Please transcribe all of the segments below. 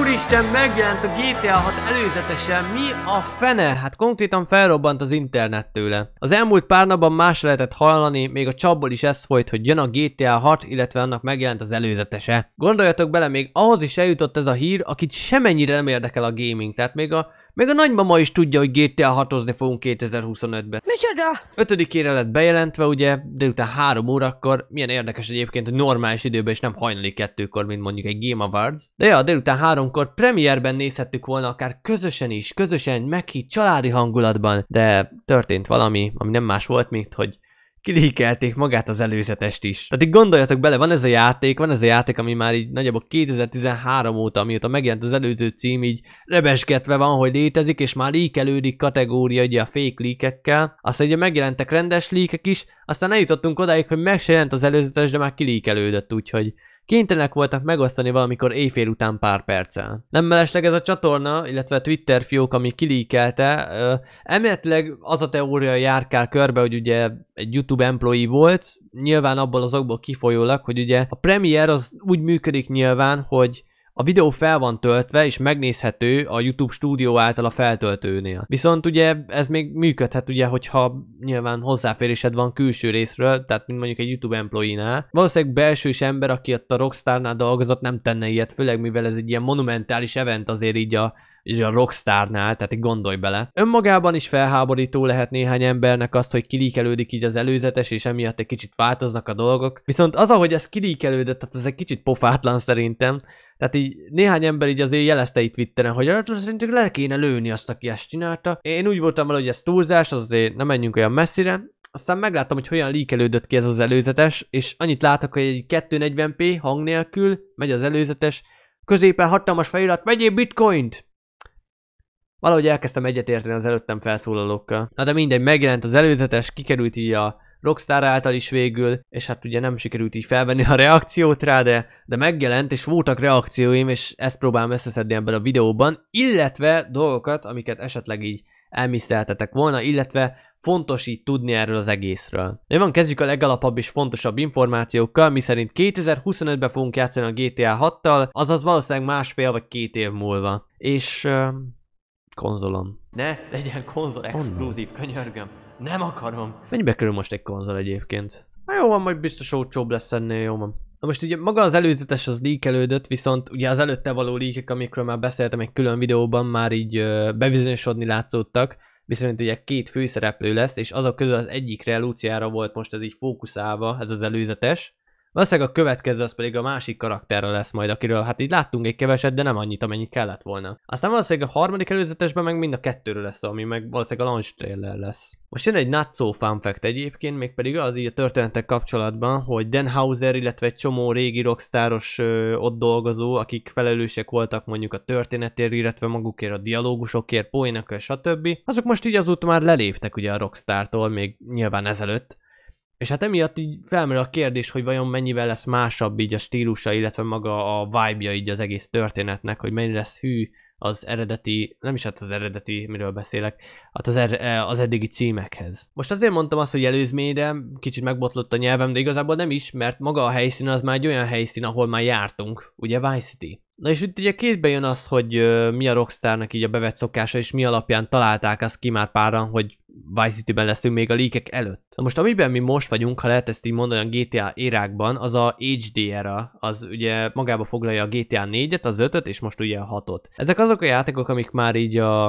Úristen, megjelent a GTA 6 előzetesen, mi a fene? Hát konkrétan felrobbant az internet tőle. Az elmúlt pár napban más lehetett hallani, még a csapból is ez folyt, hogy jön a GTA 6, illetve annak megjelent az előzetese. Gondoljatok bele, még ahhoz is eljutott ez a hír, akit semennyire nem érdekel a gaming, tehát még a még a nagymama is tudja, hogy GTA 6 fogunk 2025-ben. Micsoda? Ötödikére lett bejelentve, ugye, De utána három órakor. Milyen érdekes egyébként, hogy normális időben és nem hajnali kettőkor, mint mondjuk egy Game Awards. De ja, délután háromkor premierben nézhettük volna akár közösen is, közösen, meghitt, családi hangulatban, de történt valami, ami nem más volt, mint hogy kilíkelték magát az előzetest is. Tehát így gondoljatok bele, van ez a játék, van ez a játék, ami már így nagyjából 2013 óta, amióta megjelent az előző cím, így rebesgetve van, hogy létezik, és már líkelődik kategória ugye a fake líkekkel. Aztán ugye megjelentek rendes líkek is, aztán eljutottunk odáig, hogy meg se jelent az előzetes, de már kilíkelődött, úgyhogy Kénytelenek voltak megosztani valamikor éjfél után pár perccel. Nem mellesleg ez a csatorna, illetve a Twitter fiók, ami kilíkelte, emetleg az a teória járkál körbe, hogy ugye egy YouTube employee volt, nyilván abból azokból kifolyólag, hogy ugye a Premiere az úgy működik nyilván, hogy a videó fel van töltve és megnézhető a YouTube stúdió által a feltöltőnél. Viszont ugye ez még működhet ugye, hogyha nyilván hozzáférésed van külső részről, tehát mint mondjuk egy YouTube employee-nál. Valószínűleg belső is ember, aki ott a Rockstar-nál dolgozott, nem tenne ilyet, főleg mivel ez egy ilyen monumentális event azért így a így a Rockstarnál, tehát így gondolj bele. Önmagában is felháborító lehet néhány embernek azt, hogy kilíkelődik így az előzetes, és emiatt egy kicsit változnak a dolgok. Viszont az, ahogy ez kilíkelődött, tehát ez egy kicsit pofátlan szerintem, tehát így néhány ember így azért jelezte itt Twitteren, hogy szerintem le kéne lőni azt, aki ezt csinálta. Én úgy voltam vele, hogy ez túlzás, azért nem menjünk olyan messzire. Aztán megláttam, hogy hogyan líkelődött ki ez az előzetes, és annyit látok, hogy egy 240p hang nélkül megy az előzetes, középen hatalmas felirat, vegyél bitcoint! Valahogy elkezdtem egyetérteni az előttem felszólalókkal. Na de mindegy, megjelent az előzetes, kikerült így a Rockstar által is végül, és hát ugye nem sikerült így felvenni a reakciót rá, de, de megjelent, és voltak reakcióim, és ezt próbálom összeszedni ebben a videóban, illetve dolgokat, amiket esetleg így elmiszteltetek volna, illetve fontos így tudni erről az egészről. De van, kezdjük a legalapabb és fontosabb információkkal, miszerint 2025-ben fogunk játszani a GTA 6-tal, azaz valószínűleg másfél vagy két év múlva. És... Uh konzolon. Ne, legyen konzol exkluzív, könyörgöm. Nem akarom. Mennyibe kerül most egy konzol egyébként? Na jó van, majd biztos olcsóbb lesz ennél, jó van. Na most ugye maga az előzetes az líkelődött, viszont ugye az előtte való líkek, amikről már beszéltem egy külön videóban, már így bevizonyosodni látszottak. látszódtak, viszont ugye két főszereplő lesz, és azok közül az egyikre, Luciára volt most ez így fókuszálva, ez az előzetes, Valószínűleg a következő az pedig a másik karakterre lesz majd, akiről hát így láttunk egy keveset, de nem annyit, amennyit kellett volna. Aztán valószínűleg a harmadik előzetesben meg mind a kettőről lesz, ami meg valószínűleg a launch trailer lesz. Most jön egy not so fun fact egyébként, mégpedig az így a történetek kapcsolatban, hogy Dan Hauser, illetve egy csomó régi rockstáros ö, ott dolgozó, akik felelősek voltak mondjuk a történetért, illetve magukért a dialógusokért, poénakért, stb. Azok most így azóta már leléptek ugye a rockstártól, még nyilván ezelőtt és hát emiatt így felmerül a kérdés, hogy vajon mennyivel lesz másabb így a stílusa, illetve maga a vibe-ja így az egész történetnek, hogy mennyire lesz hű az eredeti, nem is hát az eredeti, miről beszélek, hát az, er, az eddigi címekhez. Most azért mondtam azt, hogy előzményre kicsit megbotlott a nyelvem, de igazából nem is, mert maga a helyszín az már egy olyan helyszín, ahol már jártunk, ugye Vice City. Na és itt ugye kétbe jön az, hogy mi a Rockstarnak így a bevett szokása, és mi alapján találták azt ki már páran, hogy Vice City-ben leszünk még a líkek előtt. Na most amiben mi most vagyunk, ha lehet ezt így mondani a GTA érákban, az a HDR-a, az ugye magába foglalja a GTA 4-et, az 5-öt, és most ugye a 6-ot. Ezek azok a játékok, amik már így a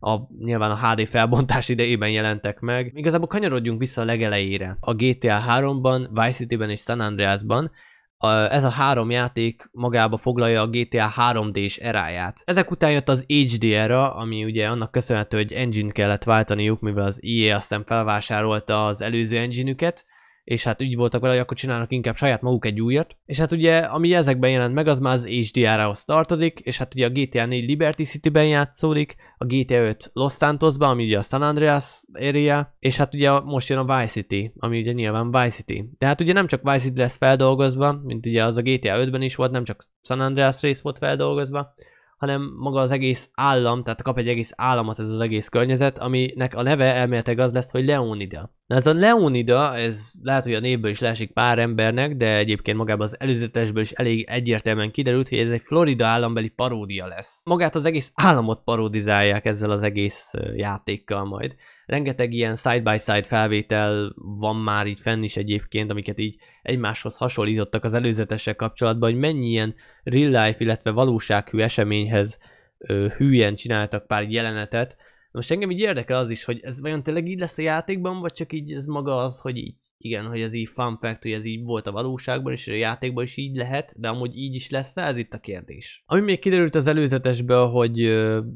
a, nyilván a HD felbontás idejében jelentek meg. Igazából kanyarodjunk vissza a legelejére. A GTA 3-ban, Vice City-ben és San Andreas-ban a, ez a három játék magába foglalja a GTA 3D-s eráját. Ezek után jött az HD era, ami ugye annak köszönhető, hogy engine kellett váltaniuk, mivel az EA aztán felvásárolta az előző engine-üket, és hát úgy voltak vele, hogy akkor csinálnak inkább saját maguk egy újat. És hát ugye, ami ezekben jelent meg, az már az HDR-hoz tartozik, és hát ugye a GTA 4 Liberty City-ben játszódik, a GTA 5 Los Santosban, ami ugye a San Andreas area, és hát ugye most jön a Vice City, ami ugye nyilván Vice City. De hát ugye nem csak Vice City lesz feldolgozva, mint ugye az a GTA 5-ben is volt, nem csak San Andreas rész volt feldolgozva, hanem maga az egész állam, tehát kap egy egész államot ez az egész környezet, aminek a neve elméletileg az lesz, hogy Leonida. Na ez a Leonida, ez lehet, hogy a névből is leesik pár embernek, de egyébként magában az előzetesből is elég egyértelműen kiderült, hogy ez egy Florida állambeli paródia lesz. Magát az egész államot parodizálják ezzel az egész játékkal majd. Rengeteg ilyen side-by-side -side felvétel van már így fenn is egyébként, amiket így egymáshoz hasonlítottak az előzetesek kapcsolatban, hogy mennyi ilyen real life, illetve valósághű eseményhez ö, hülyen csináltak pár jelenetet. Most engem így érdekel az is, hogy ez vajon tényleg így lesz a játékban, vagy csak így ez maga az, hogy így igen, hogy ez így fun fact, hogy ez így volt a valóságban, és a játékban is így lehet, de amúgy így is lesz ez itt a kérdés. Ami még kiderült az előzetesből, hogy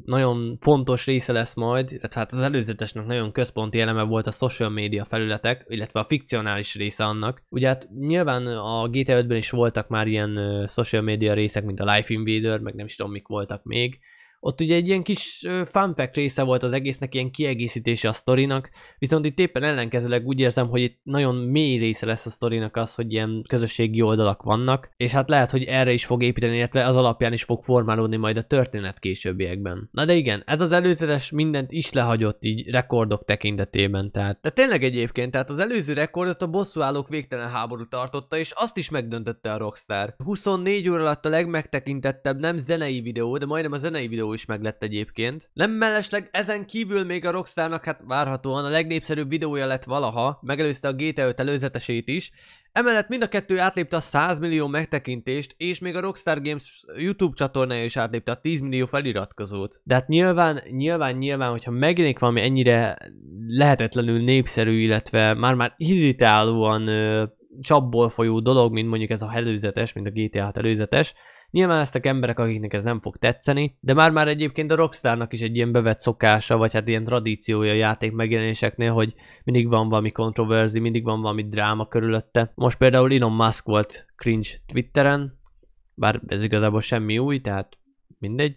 nagyon fontos része lesz majd, tehát hát az előzetesnek nagyon központi eleme volt a social media felületek, illetve a fikcionális része annak. Ugye hát nyilván a GTA 5-ben is voltak már ilyen social media részek, mint a Life Invader, meg nem is tudom mik voltak még, ott ugye egy ilyen kis fun fact része volt az egésznek, ilyen kiegészítése a sztorinak, viszont itt éppen ellenkezőleg úgy érzem, hogy itt nagyon mély része lesz a sztorinak az, hogy ilyen közösségi oldalak vannak, és hát lehet, hogy erre is fog építeni, illetve az alapján is fog formálódni majd a történet későbbiekben. Na de igen, ez az előzetes mindent is lehagyott így rekordok tekintetében, tehát. De tényleg egyébként, tehát az előző rekordot a bosszúállók végtelen háború tartotta, és azt is megdöntötte a Rockstar. 24 óra alatt a legmegtekintettebb nem zenei videó, de majdnem a zenei videó is meglett egyébként. Nem mellesleg ezen kívül még a Rockstarnak hát várhatóan a legnépszerűbb videója lett valaha, megelőzte a GTA 5 előzetesét is, Emellett mind a kettő átlépte a 100 millió megtekintést, és még a Rockstar Games YouTube csatornája is átlépte a 10 millió feliratkozót. De hát nyilván, nyilván, nyilván, hogyha megjelenik valami ennyire lehetetlenül népszerű, illetve már-már irritálóan ö, csapból folyó dolog, mint mondjuk ez a előzetes, mint a GTA előzetes, Nyilván lesznek emberek, akiknek ez nem fog tetszeni, de már-már egyébként a Rockstarnak is egy ilyen bevett szokása, vagy hát ilyen tradíciója a játék megjelenéseknél, hogy mindig van valami kontroverzi, mindig van valami dráma körülötte. Most például Elon Musk volt cringe Twitteren, bár ez igazából semmi új, tehát mindegy.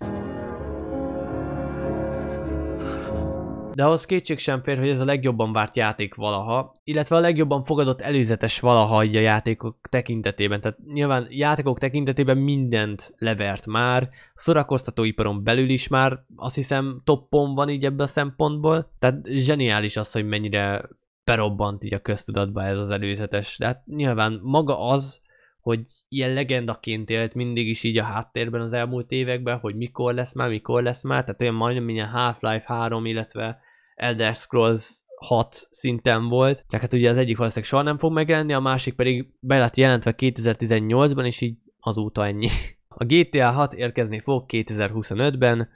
de ahhoz kétség sem fér, hogy ez a legjobban várt játék valaha, illetve a legjobban fogadott előzetes valaha így a játékok tekintetében. Tehát nyilván játékok tekintetében mindent levert már, szorakoztatóiparon belül is már azt hiszem toppon van így ebben a szempontból, tehát zseniális az, hogy mennyire perobbant így a köztudatba ez az előzetes. De hát nyilván maga az, hogy ilyen legendaként élt mindig is így a háttérben az elmúlt években, hogy mikor lesz már, mikor lesz már, tehát olyan majdnem minden Half-Life 3, illetve Elder Scrolls 6 szinten volt, csak hát ugye az egyik valószínűleg soha nem fog megjelenni, a másik pedig be lett jelentve 2018-ban, és így azóta ennyi. A GTA 6 érkezni fog 2025-ben,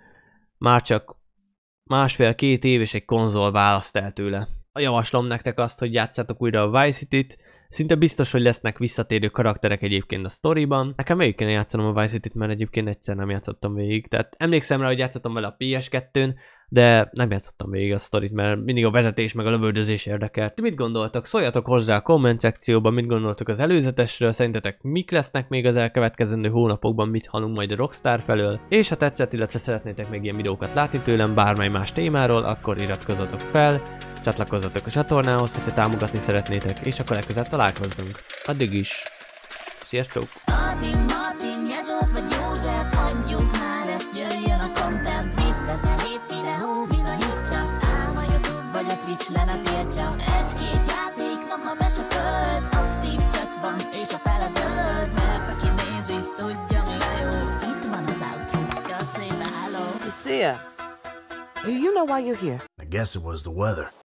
már csak másfél-két év és egy konzol választ el tőle. Javaslom nektek azt, hogy játsszátok újra a Vice City-t, Szinte biztos, hogy lesznek visszatérő karakterek egyébként a sztoriban. Nekem végig kéne játszanom a Vice City-t, mert egyébként egyszer nem játszottam végig. Tehát emlékszem rá, hogy játszottam vele a PS2-n, de nem játszottam végig a sztorit, mert mindig a vezetés meg a lövöldözés érdekelt. Mit gondoltak? Szóljatok hozzá a komment szekcióban, mit gondoltok az előzetesről, szerintetek mik lesznek még az elkövetkezendő hónapokban, mit hallunk majd a Rockstar felől, és ha tetszett, illetve szeretnétek még ilyen videókat látni tőlem bármely más témáról, akkor iratkozzatok fel, csatlakozzatok a csatornához, hogyha támogatni szeretnétek, és akkor legközelebb találkozzunk. Addig is. Sziasztok! lena játék, noha Aktív van, és a fele zöld Mert aki nézi, tudja mi a jó Itt van az hello Lucia, do you know why you're here? I guess it was the weather